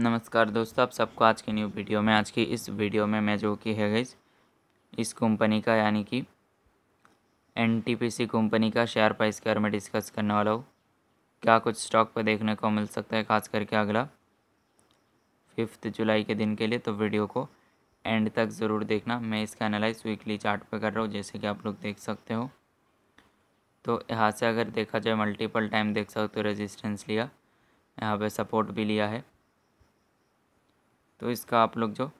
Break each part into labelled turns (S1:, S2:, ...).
S1: नमस्कार दोस्तों आप सबको आज की न्यू वीडियो में आज की इस वीडियो में मैं जो कि है गईज इस कंपनी का यानी कि एन कंपनी का शेयर प्राइस के बारे में डिस्कस करने वाला हूँ क्या कुछ स्टॉक पर देखने को मिल सकता है खास करके अगला फिफ्थ जुलाई के दिन के लिए तो वीडियो को एंड तक ज़रूर देखना मैं इसका एनालाइज वीकली चार्ट पर कर रहा हूँ जैसे कि आप लोग देख सकते हो तो यहाँ से अगर देखा जाए मल्टीपल टाइम देख सकते हो रेजिस्टेंस लिया यहाँ पे सपोर्ट भी लिया है तो इसका आप लोग जो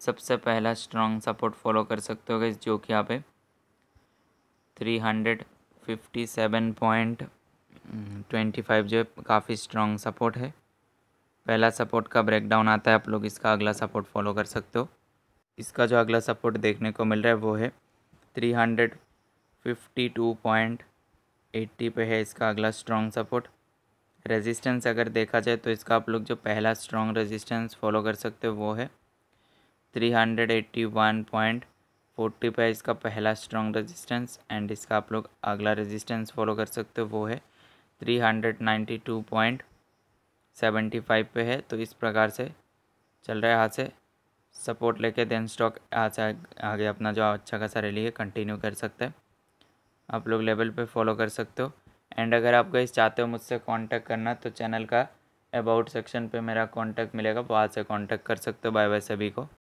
S1: सबसे पहला स्ट्रॉन्ग सपोर्ट फॉलो कर सकते हो गई जो कि यहाँ पे three hundred fifty seven point twenty five जो है काफ़ी स्ट्रॉन्ग सपोर्ट है पहला सपोर्ट का ब्रेकडाउन आता है आप लोग इसका अगला सपोर्ट फॉलो कर सकते हो इसका जो अगला सपोर्ट देखने को मिल रहा है वो है three hundred fifty two point eighty पे है इसका अगला स्ट्रॉन्ग सपोर्ट रेजिस्टेंस अगर देखा जाए तो इसका आप लोग जो पहला स्ट्रॉन्ग रेजिस्टेंस फॉलो कर सकते हो वो है three hundred eighty one point forty पे इसका पहला स्ट्रॉन्ग रेजिस्टेंस एंड इसका आप लोग अगला रेजिस्टेंस फॉलो कर सकते हो वो है three hundred ninety two point seventy five पे है तो इस प्रकार से चल रहा है यहाँ से सपोर्ट लेके देन स्टॉक यहाँ से आगे अपना जो अच्छा खासा रैली है कंटिन्यू कर सकते हैं आप लोग लेवल पे फॉलो कर सकते हो एंड अगर आप गई चाहते हो मुझसे कांटेक्ट करना तो चैनल का अबाउट सेक्शन पे मेरा कांटेक्ट मिलेगा वहाँ से कांटेक्ट कर सकते हो बाय बाय सभी को